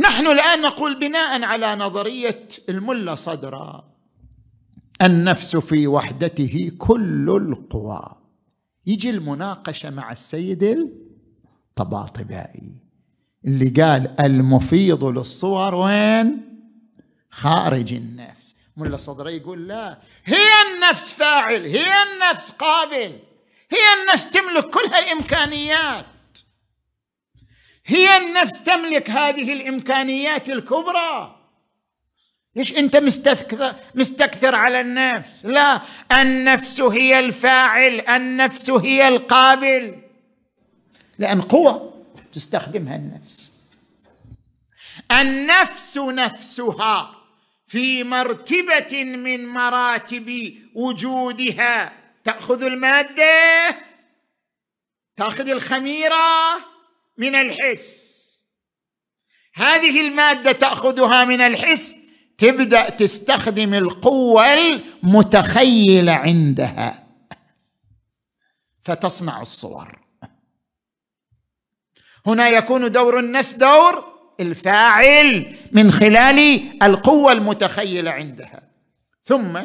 نحن الان نقول بناء على نظريه الملا صدرة النفس في وحدته كل القوى يجي المناقشه مع السيد الطباطبائي اللي قال المفيض للصور وين خارج النفس ملا صدري يقول لا هي النفس فاعل هي النفس قابل هي النفس تملك كل هالامكانيات هي النفس تملك هذه الامكانيات الكبرى ليش انت مستكثر مستكثر على النفس لا النفس هي الفاعل النفس هي القابل لان قوى تستخدمها النفس النفس نفسها في مرتبه من مراتب وجودها تاخذ الماده تاخذ الخميره من الحس هذه الماده تاخذها من الحس تبدا تستخدم القوه المتخيله عندها فتصنع الصور هنا يكون دور النفس دور الفاعل من خلال القوه المتخيله عندها ثم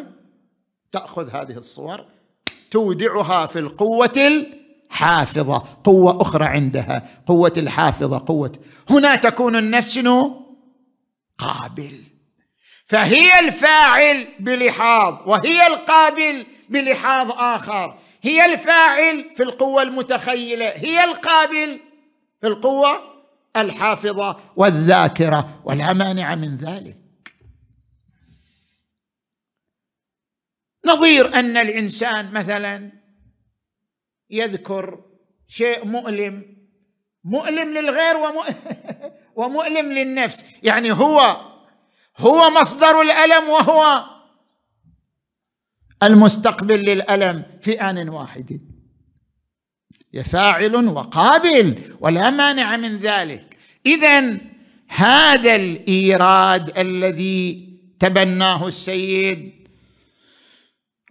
تاخذ هذه الصور تودعها في القوه حافظه قوه اخرى عندها قوه الحافظه قوه هنا تكون النفس شنو قابل فهي الفاعل بلحاظ وهي القابل بلحاظ اخر هي الفاعل في القوه المتخيله هي القابل في القوه الحافظه والذاكره ولا مانع من ذلك نظير ان الانسان مثلا يذكر شيء مؤلم مؤلم للغير ومؤلم للنفس يعني هو هو مصدر الالم وهو المستقبل للالم في ان واحد فاعل وقابل ولا مانع من ذلك اذا هذا الايراد الذي تبناه السيد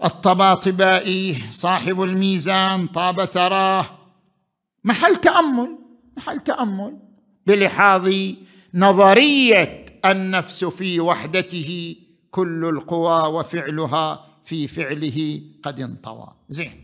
الطباطبائي صاحب الميزان طاب ثراه محل تامل محل تامل بلحاظ نظريه النفس في وحدته كل القوى وفعلها في فعله قد انطوى زين